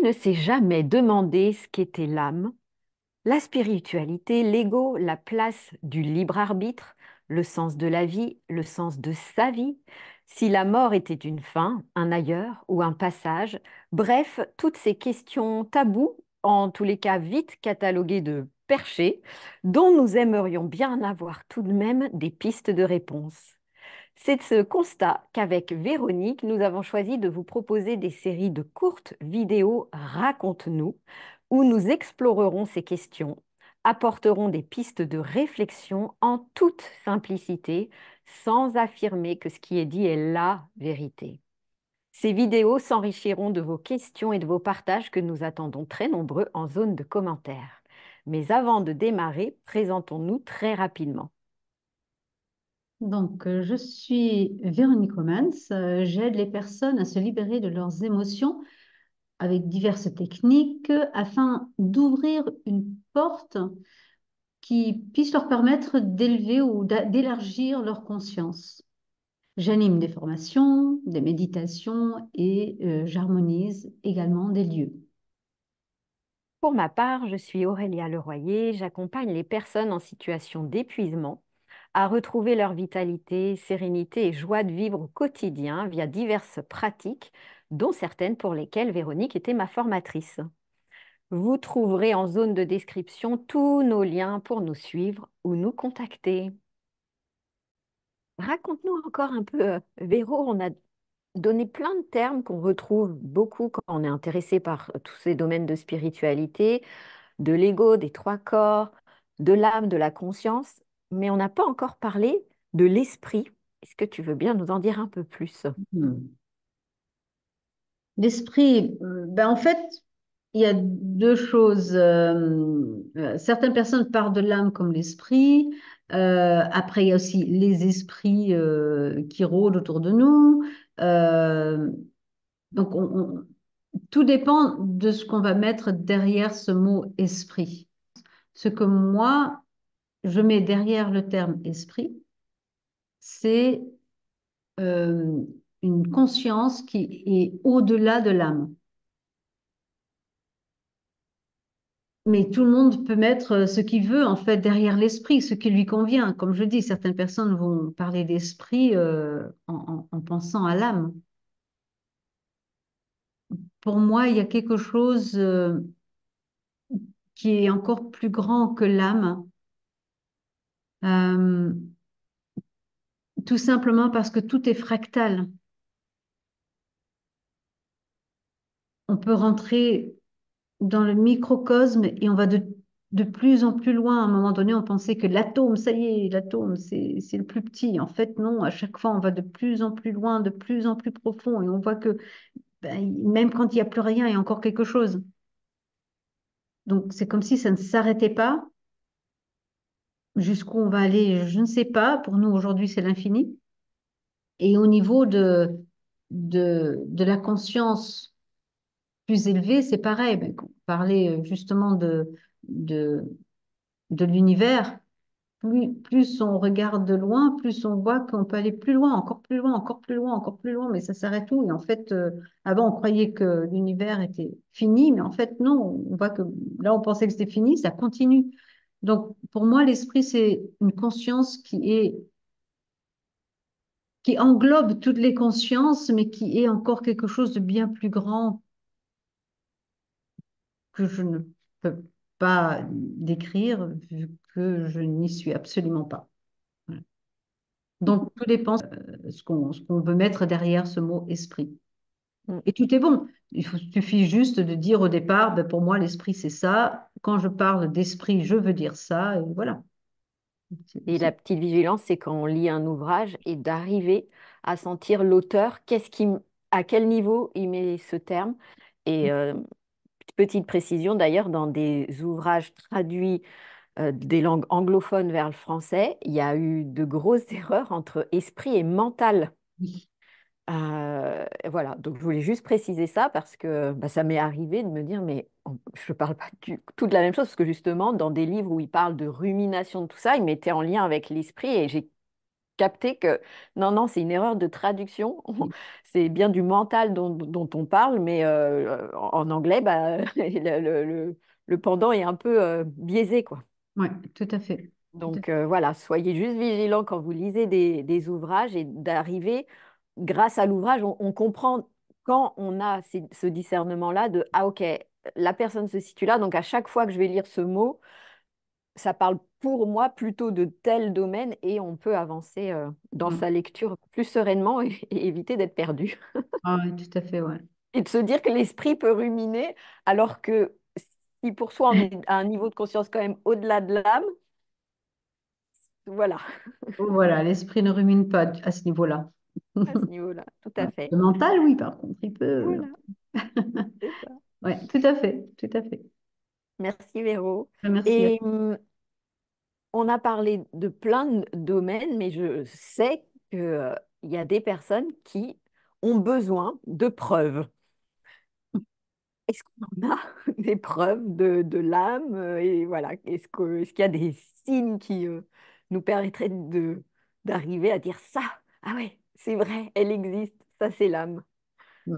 ne s'est jamais demandé ce qu'était l'âme, la spiritualité, l'ego, la place du libre arbitre, le sens de la vie, le sens de sa vie, si la mort était une fin, un ailleurs ou un passage, bref, toutes ces questions taboues, en tous les cas vite cataloguées de perchées, dont nous aimerions bien avoir tout de même des pistes de réponse. C'est de ce constat qu'avec Véronique, nous avons choisi de vous proposer des séries de courtes vidéos Raconte-nous, où nous explorerons ces questions, apporterons des pistes de réflexion en toute simplicité, sans affirmer que ce qui est dit est la vérité. Ces vidéos s'enrichiront de vos questions et de vos partages que nous attendons très nombreux en zone de commentaires. Mais avant de démarrer, présentons-nous très rapidement. Donc, euh, je suis Véronique homans euh, J'aide les personnes à se libérer de leurs émotions avec diverses techniques afin d'ouvrir une porte qui puisse leur permettre d'élever ou d'élargir leur conscience. J'anime des formations, des méditations et euh, j'harmonise également des lieux. Pour ma part, je suis Aurélia Leroyer. J'accompagne les personnes en situation d'épuisement à retrouver leur vitalité, sérénité et joie de vivre au quotidien via diverses pratiques, dont certaines pour lesquelles Véronique était ma formatrice. Vous trouverez en zone de description tous nos liens pour nous suivre ou nous contacter. Raconte-nous encore un peu, euh, Véro, on a donné plein de termes qu'on retrouve beaucoup quand on est intéressé par euh, tous ces domaines de spiritualité, de l'ego, des trois corps, de l'âme, de la conscience mais on n'a pas encore parlé de l'esprit. Est-ce que tu veux bien nous en dire un peu plus hmm. L'esprit, euh, ben en fait, il y a deux choses. Euh, euh, certaines personnes parlent de l'âme comme l'esprit. après, il y a aussi les esprits qui rôdent autour de nous. donc, tout dépend de ce qu'on va mettre derrière ce mot esprit. Ce que moi, je mets derrière le terme esprit, c'est euh, une conscience qui est au-delà de l'âme. Mais tout le monde peut mettre euh, ce qu'il veut en fait derrière l'esprit, ce qui lui convient. Comme je dis, certaines personnes vont parler d'esprit euh, en, pensant à l'âme. Pour moi, il y a quelque chose qui est encore plus grand que l'âme, euh, tout simplement parce que tout est fractal. On peut rentrer dans le microcosme et on va de, plus en plus loin. À un moment donné, on pensait que l'atome, ça y est, l'atome, c'est le plus petit. En fait, non, à chaque fois, on va de plus en plus loin, de plus en plus profond et on voit que ben, même quand il n'y a plus rien, il y a encore quelque chose. Donc, c'est comme si ça ne s'arrêtait pas jusqu'où on va aller, je ne sais pas. Pour nous, aujourd'hui, c'est l'infini. Et au niveau de, de, la conscience plus élevée, c'est pareil. Ben, on parlait euh, justement de, de, l'univers, plus, plus, on regarde de loin, plus on voit qu'on peut aller plus loin, encore plus loin, encore plus loin, encore plus loin, mais ça s'arrête où Et en fait, euh, avant, on croyait que l'univers était fini, mais en fait, non, on voit que là, on pensait que c'était fini, ça continue. Donc, pour moi, l'esprit, c'est une conscience qui est qui englobe toutes les consciences, mais qui est encore quelque chose de bien plus grand que je ne peux pas décrire vu que je n'y suis absolument pas. Donc, tout dépend de euh, ce qu'on veut mettre derrière ce mot esprit. Et tout est bon. Il suffit juste de dire au départ, ben, pour moi, l'esprit, c'est ça. Quand je parle d'esprit, je veux dire ça. Et voilà. Et la petite vigilance, c'est quand on lit un ouvrage et d'arriver à sentir l'auteur, qu'est-ce qui, à quel niveau il met ce terme. Et mm. euh, petite précision, d'ailleurs, dans des ouvrages traduits euh, des langues anglophones vers le français, il y a eu de grosses erreurs entre esprit et mental. Euh, voilà, donc je voulais juste préciser ça parce que bah, ça m'est arrivé de me dire, mais je ne parle pas du tout la même chose, parce que justement, dans des livres où il parle de rumination, de tout ça, il mettaient en lien avec l'esprit et j'ai capté que non, non, c'est une erreur de traduction, mmh. c'est bien du mental dont, on parle, mais euh, en anglais, bah, le, pendant est un peu euh, biaisé, quoi. Oui, tout à fait. Donc voilà, soyez juste vigilants quand vous lisez des ouvrages et d'arriver grâce à l'ouvrage, on, comprend quand on a ce discernement-là de ah ok, la personne se situe là, donc à chaque fois que je vais lire ce mot, ça parle pour moi plutôt de tel domaine et on peut avancer euh, dans mm. sa lecture plus sereinement et, éviter d'être perdu. Ah tout à fait, ouais. Et de se dire que l'esprit peut ruminer alors que si pour soi on est à un niveau de conscience quand même au-delà de l'âme, voilà. voilà, l'esprit ne rumine pas à ce niveau-là à ce niveau-là, tout à fait. Le mental, oui, par contre, il peut. Euh, oui, tout à fait, tout à fait. Merci Véro. Bah, et mm, on a parlé de plein de domaines, mais je sais qu'il euh, y a des personnes qui ont besoin de preuves. Est-ce qu'on a des preuves de, l'âme euh, et voilà, est-ce qu'il qu'il y a des signes qui nous permettraient d'arriver à dire ça Ah ouais, c'est vrai, elle existe, ça c'est l'âme. Mmh.